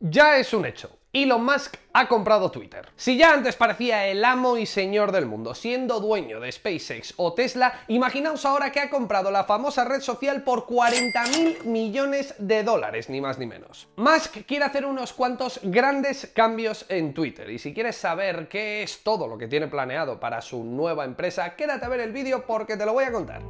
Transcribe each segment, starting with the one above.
Ya es un hecho. Elon Musk ha comprado Twitter. Si ya antes parecía el amo y señor del mundo, siendo dueño de SpaceX o Tesla, imaginaos ahora que ha comprado la famosa red social por 40 mil millones de dólares, ni más ni menos. Musk quiere hacer unos cuantos grandes cambios en Twitter, y si quieres saber qué es todo lo que tiene planeado para su nueva empresa, quédate a ver el vídeo porque te lo voy a contar.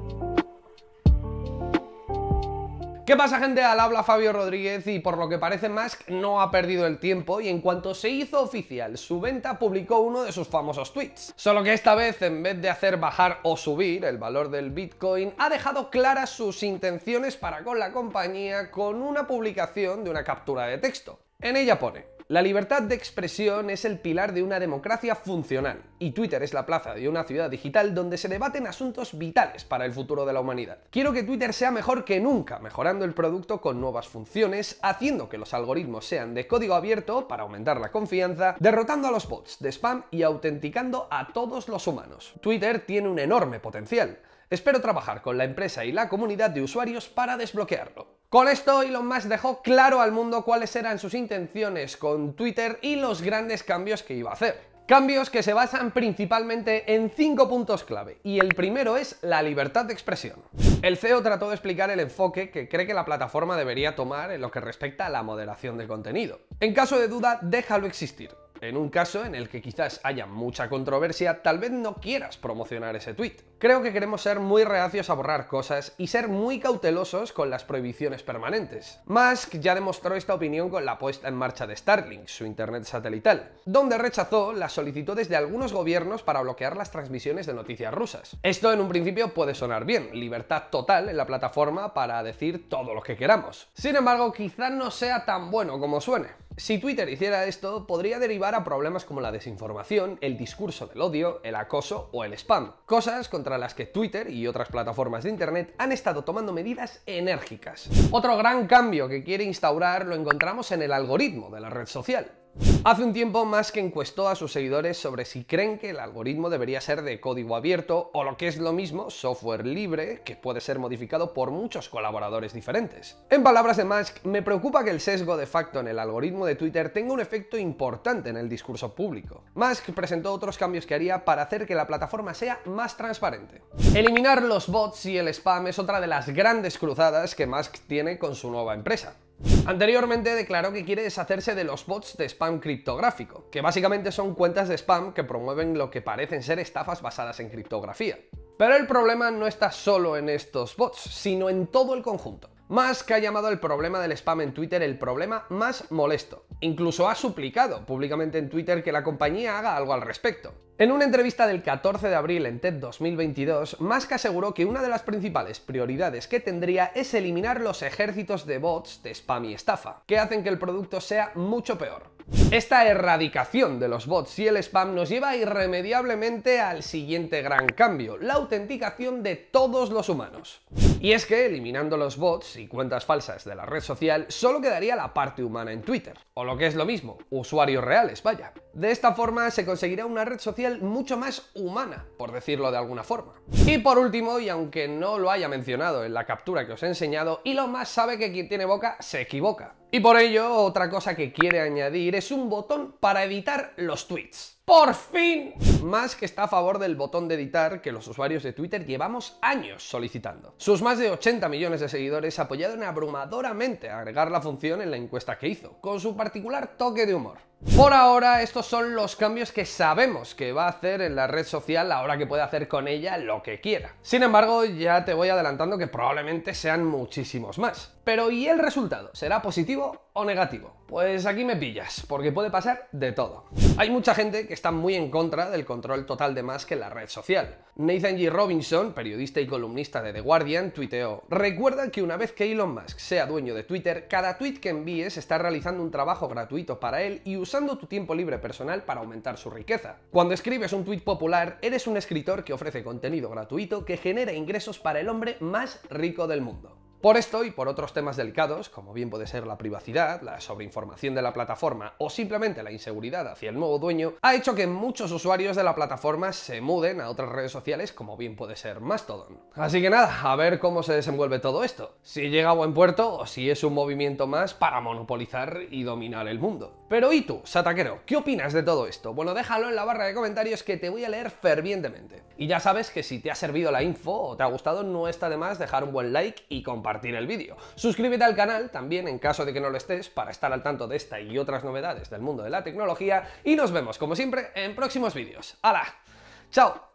¿Qué pasa gente? Al habla Fabio Rodríguez y por lo que parece Musk no ha perdido el tiempo y en cuanto se hizo oficial su venta publicó uno de sus famosos tweets. Solo que esta vez en vez de hacer bajar o subir el valor del Bitcoin ha dejado claras sus intenciones para con la compañía con una publicación de una captura de texto. En ella pone la libertad de expresión es el pilar de una democracia funcional, y Twitter es la plaza de una ciudad digital donde se debaten asuntos vitales para el futuro de la humanidad. Quiero que Twitter sea mejor que nunca, mejorando el producto con nuevas funciones, haciendo que los algoritmos sean de código abierto para aumentar la confianza, derrotando a los bots de spam y autenticando a todos los humanos. Twitter tiene un enorme potencial. Espero trabajar con la empresa y la comunidad de usuarios para desbloquearlo. Con esto, Elon Musk dejó claro al mundo cuáles eran sus intenciones con Twitter y los grandes cambios que iba a hacer. Cambios que se basan principalmente en cinco puntos clave, y el primero es la libertad de expresión. El CEO trató de explicar el enfoque que cree que la plataforma debería tomar en lo que respecta a la moderación del contenido. En caso de duda, déjalo existir. En un caso en el que quizás haya mucha controversia, tal vez no quieras promocionar ese tweet. Creo que queremos ser muy reacios a borrar cosas y ser muy cautelosos con las prohibiciones permanentes. Musk ya demostró esta opinión con la puesta en marcha de Starlink, su internet satelital, donde rechazó las solicitudes de algunos gobiernos para bloquear las transmisiones de noticias rusas. Esto en un principio puede sonar bien, libertad total en la plataforma para decir todo lo que queramos. Sin embargo, quizás no sea tan bueno como suene. Si Twitter hiciera esto, podría derivar a problemas como la desinformación, el discurso del odio, el acoso o el spam. Cosas contra las que Twitter y otras plataformas de Internet han estado tomando medidas enérgicas. Otro gran cambio que quiere instaurar lo encontramos en el algoritmo de la red social. Hace un tiempo Musk encuestó a sus seguidores sobre si creen que el algoritmo debería ser de código abierto o lo que es lo mismo, software libre, que puede ser modificado por muchos colaboradores diferentes. En palabras de Musk, me preocupa que el sesgo de facto en el algoritmo de Twitter tenga un efecto importante en el discurso público. Musk presentó otros cambios que haría para hacer que la plataforma sea más transparente. Eliminar los bots y el spam es otra de las grandes cruzadas que Musk tiene con su nueva empresa. Anteriormente declaró que quiere deshacerse de los bots de spam criptográfico, que básicamente son cuentas de spam que promueven lo que parecen ser estafas basadas en criptografía. Pero el problema no está solo en estos bots, sino en todo el conjunto. Musk ha llamado el problema del spam en Twitter el problema más molesto. Incluso ha suplicado públicamente en Twitter que la compañía haga algo al respecto. En una entrevista del 14 de abril en TED 2022, Musk aseguró que una de las principales prioridades que tendría es eliminar los ejércitos de bots de spam y estafa, que hacen que el producto sea mucho peor. Esta erradicación de los bots y el spam nos lleva irremediablemente al siguiente gran cambio, la autenticación de todos los humanos. Y es que eliminando los bots y cuentas falsas de la red social, solo quedaría la parte humana en Twitter, o lo que es lo mismo, usuarios reales, vaya. De esta forma se conseguirá una red social mucho más humana, por decirlo de alguna forma. Y por último, y aunque no lo haya mencionado en la captura que os he enseñado, Elon más sabe que quien tiene boca se equivoca. Y por ello, otra cosa que quiere añadir es un botón para editar los tweets. ¡Por fin! Más que está a favor del botón de editar que los usuarios de Twitter llevamos años solicitando. Sus más de 80 millones de seguidores apoyaron abrumadoramente a agregar la función en la encuesta que hizo, con su particular toque de humor. Por ahora, estos son los cambios que sabemos que va a hacer en la red social ahora que puede hacer con ella lo que quiera. Sin embargo, ya te voy adelantando que probablemente sean muchísimos más. Pero ¿y el resultado? ¿Será positivo o negativo? Pues aquí me pillas, porque puede pasar de todo. Hay mucha gente que está muy en contra del control total de Musk en la red social. Nathan G. Robinson, periodista y columnista de The Guardian, tuiteó Recuerda que una vez que Elon Musk sea dueño de Twitter, cada tweet que envíes está realizando un trabajo gratuito para él y usando tu tiempo libre personal para aumentar su riqueza. Cuando escribes un tweet popular, eres un escritor que ofrece contenido gratuito que genera ingresos para el hombre más rico del mundo. Por esto y por otros temas delicados, como bien puede ser la privacidad, la sobreinformación de la plataforma o simplemente la inseguridad hacia el nuevo dueño, ha hecho que muchos usuarios de la plataforma se muden a otras redes sociales como bien puede ser Mastodon. Así que nada, a ver cómo se desenvuelve todo esto, si llega a buen puerto o si es un movimiento más para monopolizar y dominar el mundo. Pero ¿y tú, Sataquero? ¿Qué opinas de todo esto? Bueno, déjalo en la barra de comentarios que te voy a leer fervientemente. Y ya sabes que si te ha servido la info o te ha gustado, no está de más dejar un buen like y compartir el vídeo. Suscríbete al canal también en caso de que no lo estés para estar al tanto de esta y otras novedades del mundo de la tecnología y nos vemos como siempre en próximos vídeos. ¡Hala! ¡Chao!